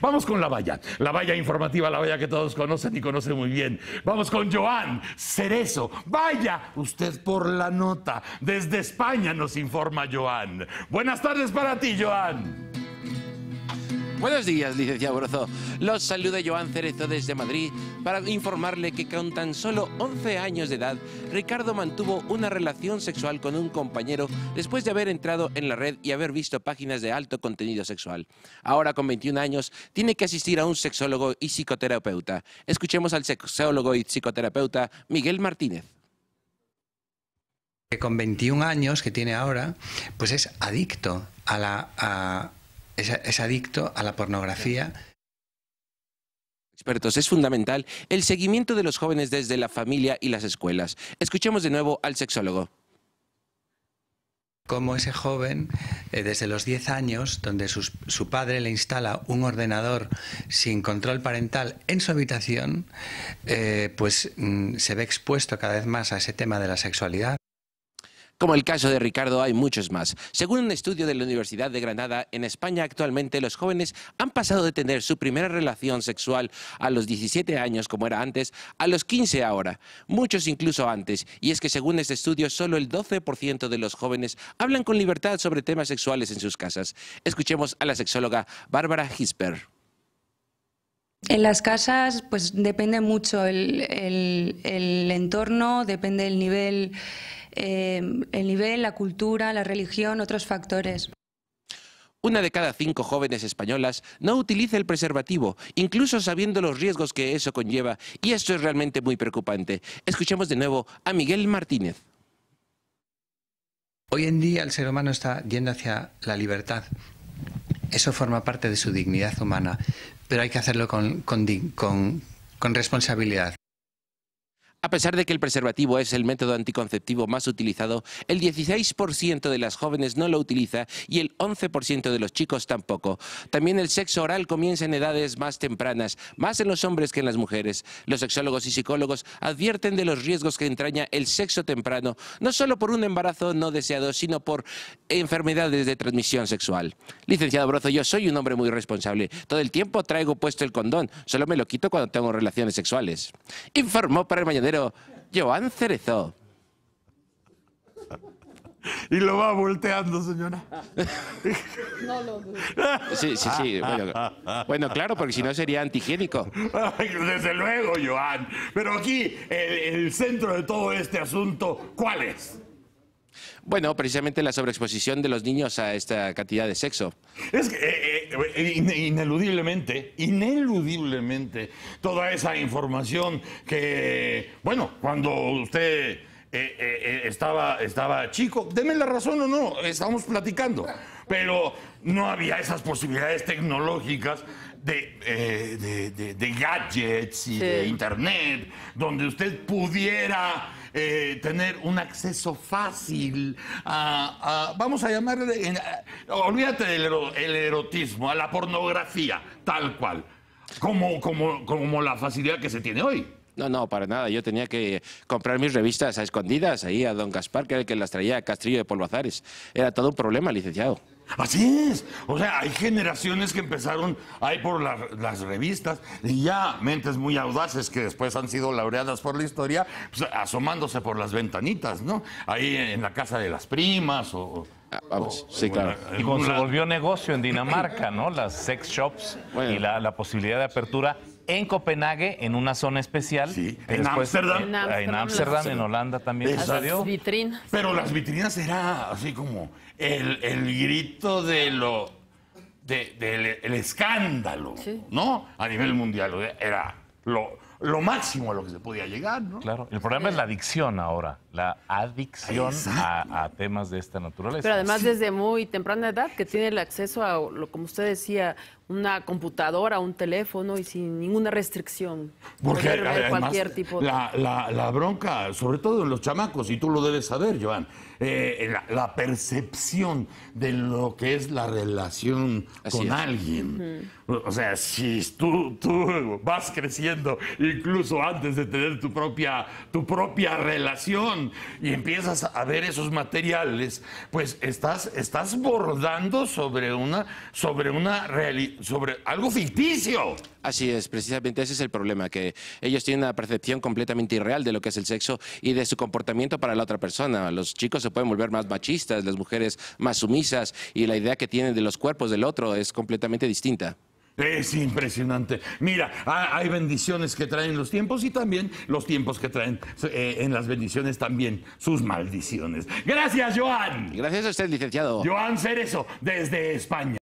Vamos con la valla, la valla informativa, la valla que todos conocen y conocen muy bien. Vamos con Joan Cerezo. Vaya usted por la nota. Desde España nos informa Joan. Buenas tardes para ti, Joan. Buenos días, licenciado Brozo. Los saluda Joan Cerezo desde Madrid para informarle que con tan solo 11 años de edad, Ricardo mantuvo una relación sexual con un compañero después de haber entrado en la red y haber visto páginas de alto contenido sexual. Ahora, con 21 años, tiene que asistir a un sexólogo y psicoterapeuta. Escuchemos al sexólogo y psicoterapeuta Miguel Martínez con 21 años que tiene ahora, pues es adicto a la, es, adicto a la pornografía. expertos, es fundamental el seguimiento de los jóvenes desde la familia y las escuelas. Escuchemos de nuevo al sexólogo. Como ese joven, eh, desde los 10 años, donde su padre le instala un ordenador sin control parental en su habitación, eh, pues mm, se ve expuesto cada vez más a ese tema de la sexualidad. Como el caso de Ricardo, hay muchos más. Según un estudio de la Universidad de Granada, en España actualmente los jóvenes han pasado de tener su primera relación sexual a los 17 años, como era antes, a los 15 ahora, muchos incluso antes. Y es que según este estudio, solo el 12% de los jóvenes hablan con libertad sobre temas sexuales en sus casas. Escuchemos a la sexóloga Bárbara Hisper. En las casas, pues depende mucho el, el entorno, depende el nivel Em, el nivel, la cultura, la religión, otros factores. Una de cada cinco jóvenes españolas no utiliza el preservativo, incluso sabiendo los riesgos que eso conlleva, y esto es realmente muy preocupante. Escuchemos de nuevo a Miguel Martínez. Hoy en día el ser humano está yendo hacia la libertad. Eso forma parte de su dignidad humana, pero hay que hacerlo con responsabilidad. A pesar de que el preservativo es el método anticonceptivo más utilizado, el 16% de las jóvenes no lo utiliza y el 11% de los chicos tampoco. También el sexo oral comienza en edades más tempranas, más en los hombres que en las mujeres. Los sexólogos y psicólogos advierten de los riesgos que entraña el sexo temprano, no solo por un embarazo no deseado, sino por enfermedades de transmisión sexual. Licenciado Brozo, yo soy un hombre muy responsable. Todo el tiempo traigo puesto el condón, solo me lo quito cuando tengo relaciones sexuales. Informó para el mañanero pero Joan Cerezo. Y lo va volteando, señora. No lo Sí, sí, sí. Bueno, claro, porque si no sería antihigiénico. Desde luego, Joan. Pero aquí, el, el centro de todo este asunto, ¿cuál es? Bueno, precisamente la sobreexposición de los niños a esta cantidad de sexo. Es que eh, eh, eh, ineludiblemente, ineludiblemente, toda esa información que, bueno, cuando usted estaba, estaba chico, deme la razón o no, estamos platicando, pero no había esas posibilidades tecnológicas eh, de, de, de, gadgets y de internet, donde usted pudiera eh, tener un acceso fácil a, vamos a llamarle, olvídate del erotismo, a la pornografía, tal cual, como, como, como la facilidad que se tiene hoy. No, no, para nada. Yo tenía que comprar mis revistas a escondidas ahí a don Gaspar, que era el que las traía a Castrillo de Polvazares. Era todo un problema, licenciado. Así es. O sea, hay generaciones que empezaron ahí por las revistas y ya mentes muy audaces que después han sido laureadas por la historia, pues, asomándose por las ventanitas, ¿no? Ahí en la casa de las primas o... Ah, sí, claro. y cuando se volvió negocio en Dinamarca, ¿no? Las sex shops y la, la posibilidad de apertura en Copenhague, en una zona especial. Sí, eh, en Ámsterdam. En Ámsterdam, en, Holanda también. Las vitrinas. Pero las vitrinas era así como el, el grito de lo del escándalo, ¿no? A nivel mundial era lo, lo máximo a lo que se podía llegar, ¿no? Claro, el problema es la adicción ahora, la adicción a, temas de esta naturaleza. Pero además desde muy temprana edad que tiene el acceso a, lo, como usted decía, una computadora, un teléfono y sin ninguna restricción. Porque cualquier tipo la, bronca, sobre todo en los chamacos, y tú lo debes saber, Joan, eh, la, percepción de lo que es la relación con alguien. O sea, si tú, tú vas creciendo incluso antes de tener tu propia, tu propia relación y empiezas a ver esos materiales, pues estás, estás bordando sobre una, sobre una realidad sobre algo ficticio. Así es, precisamente ese es el problema, que ellos tienen una percepción completamente irreal de lo que es el sexo y de su comportamiento para la otra persona. Los chicos se pueden volver más machistas, las mujeres más sumisas y la idea que tienen de los cuerpos del otro es completamente distinta. Es impresionante. Mira, hay bendiciones que traen los tiempos y también los tiempos que traen eh, en las bendiciones también sus maldiciones. Gracias, Joan. Gracias a usted, licenciado. Joan Cerezo, desde España.